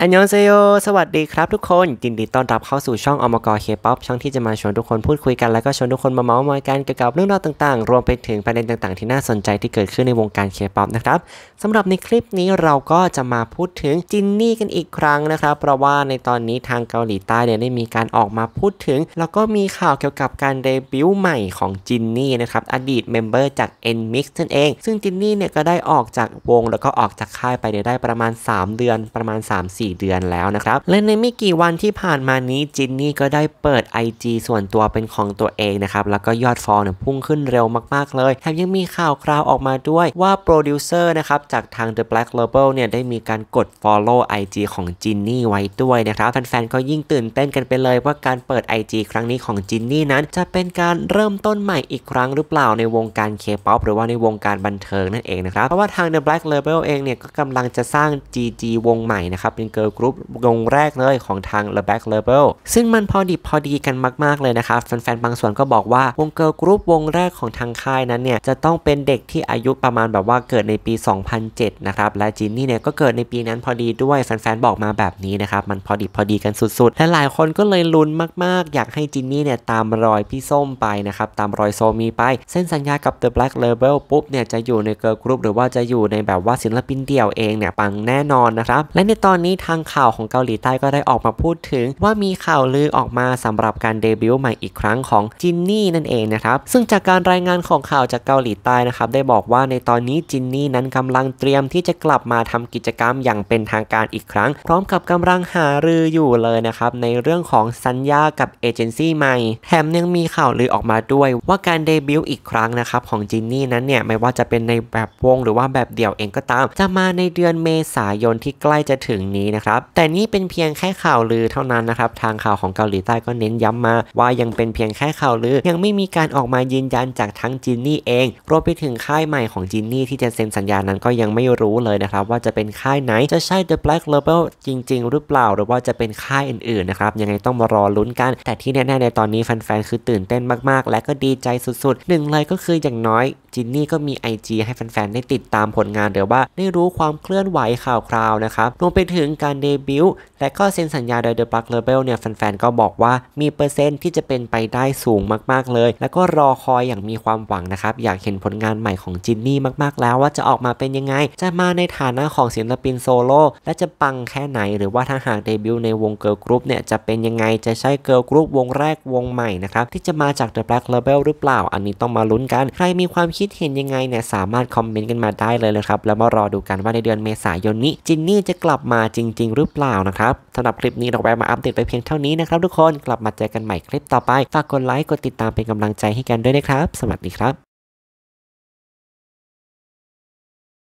อันยองเซโยสวัสดีครับทุกคนยินดีต้อนรับเข้าสู่ช่องอมกอเคป๊อปช่องที่จะมาชวนทุกคนพูดคุยกันแล้วก็ชวนทุกคนมาเมาส์มอยกันเกี่ยวกับเรื่องราวต่างๆ รวมไปถึงประเด็นต่างๆที่น่าสนใจที่เกิดขึ้นในวงการเคป๊อปนะครับสำหรับในคลิปนี้เราก็จะมาพูดถึงจินนี่กันอีกครั้งนะครับเพราะว่าในตอนนี้ทางเกาหลีใต้เนี่ยได้มีการออกมาพูดถึงแล้วก็มีข่าวเกี่ยวกับการเดบิวต์ใหม่ของจินนี่นะครับอดีตเมมเบอร์จาก NMIX นั่นเอง ซึ่งจินนี่เนี่ยก็ได้ออกจากวงแล้วก็ออกจากค่ายไปได้ประมาณ 3 เดือนประมาณ3 4ี่เดือนแล้วนะครับ และในไม่กี่วันที่ผ่านมานี้จินนี่ก็ได้เปิด IG ส่วนตัวเป็นของตัวเองนะครับ แล้วก็ยอดฟอลเนี่ยพุ่งขึ้นเร็วมากๆเลย แถมยังมีข่าวคราวออกมาด้วยว่าโปรดิวเซอร์นะครับจากทาง The Black Label เนี่ยได้มีการกด Follow IG ของจินนี่ไว้ด้วยนะครับ แฟนๆก็ยิ่งตื่นเต้นกันไปเลยว่าการเปิด IG ครั้งนี้ของจินนี่นั้นจะเป็นการเริ่มต้นใหม่อีกครั้งหรือเปล่าในวงการเคป๊อปหรือว่าในวงการบันเทิงนั่นเองนะครับ เพราะว่าทาง The Black Label เองเนี่ยก็กำลังจะสร้าง GG วงใหม่นะครับเป็นกิร์ลกรุ๊ปวงแรกเลยของทาง The Black Label ซึ่งมันพอดีพอดีกันมากๆเลยนะครับแฟนๆบางส่วนก็บอกว่าวงเกิร์ลกรุ๊ปวงแรกของทางค่ายนั้นเนี่ยจะต้องเป็นเด็กที่อายุประมาณแบบว่าเกิดในปี 2007 นะครับและจินนี่เนี่ยก็เกิดในปีนั้นพอดีด้วยแฟนๆบอกมาแบบนี้นะครับมันพอดีพอดีกันสุดๆและหลายคนก็เลยลุ้นมากๆ อยากให้จินนี่เนี่ยตามรอยพี่ส้มไปนะครับตามรอยโซมีไป เส้นสัญญากับ The Black Label ปุ๊บเนี่ยจะอยู่ในเกิร์ลกรุ๊ปหรือว่าจะอยู่ในแบบว่าศิลปินเดี่ยวเองเนี่ยปังแน่นอนนะครับและในตอนนี้ทางข่าวของเกาหลีใต้ก็ได้ออกมาพูดถึง ว่ามีข่าวลือออกมาสำหรับการเดบิวต์ใหม่อีกครั้งของจินนี่นั่นเองนะครับซึ่งจากการรายงานของข่าวจากเกาหลีใต้นะครับได้บอกว่าในตอนนี้จินนี่นั้นกำลังเตรียมที่จะกลับมาทำกิจกรรมอย่างเป็นทางการอีกครั้ง พร้อมกับกำลังหารืออยู่เลยนะครับในเรื่องของสัญญากับเอเจนซี่ใหม่ แถมยังมีข่าวลือออกมาด้วยว่าการเดบิวต์อีกครั้งนะครับของจินนี่นั้นเนี่ยไม่ว่าจะเป็นในแบบวงหรือว่าแบบเดี่ยวเองก็ตามจะมาในเดือนเมษายนที่ใกล้จะถึงนี้นะครับแต่นี่เป็นเพียงแค่ข่าวลือเท่านั้นนะครับทางข่าวของเกาหลีใต้ก็เน้นย้ำมา ว่ายังเป็นเพียงแค่ข่าวลือยังไม่มีการออกมายืนยันจากทั้งจินนี่เองรวมไปถึงค่ายใหม่ของจินนี่ที่จะเซ็นสัญญานั้นก็ยังไม่รู้เลยนะครับว่าจะเป็นค่ายไหนจะใช่ The Black Label จริง ๆ หรือเปล่าหรือว่าจะเป็นค่ายอื่นๆนะครับยังไงต้องมารอลุ้นกันแต่ที่แน่ๆในตอนนี้แฟนๆคือตื่นเต้นมากๆ และก็ดีใจสุดๆ หนึ่งเลยก็คืออย่างน้อยจินนี่ก็มี IG ให้แฟนๆได้ติดตามผลงานหรือว่าได้รู้ความเคลื่อนไหวข่าวคราวนะครับรวมไปถึงกการเดบิวต์และก็เซ็นสัญญาโดย The Black Label เนี่ยแฟนๆก็บอกว่ามีเปอร์เซ็นต์ที่จะเป็นไปได้สูงมาก ๆเลย แล้วก็รอคอยอย่างมีความหวังนะครับ อยากเห็นผลงานใหม่ของจินนี่มาก ๆแล้วว่าจะออกมาเป็นยังไง จะมาในฐานะของศิลปินโซโล่และจะปังแค่ไหนหรือว่าถ้าหากเดบิวต์ในวงเกิร์ลกรุ๊ปเนี่ยจะเป็นยังไงจะใช่เกิร์ลกรุ๊ปวงแรกวงใหม่นะครับที่จะมาจาก The Black Label หรือเปล่าอันนี้ต้องมาลุ้นกันใครมีความคิดเห็นยังไงเนี่ยสามารถคอมเมนต์กันมาได้เลยนะครับแล้วมารอดูกันว่าในเดือนเมษายนนี้จินนี่จะกลับมาจริงจริงหรือเปล่านะครับสำหรับคลิปนี้เราแวะมาอัปเดตไปเพียงเท่านี้นะครับทุกคนกลับมาเจอกันใหม่คลิปต่อไปฝากกดไลค์กดติดตามเป็นกำลังใจให้กันด้วยนะครับสวัสดีครับ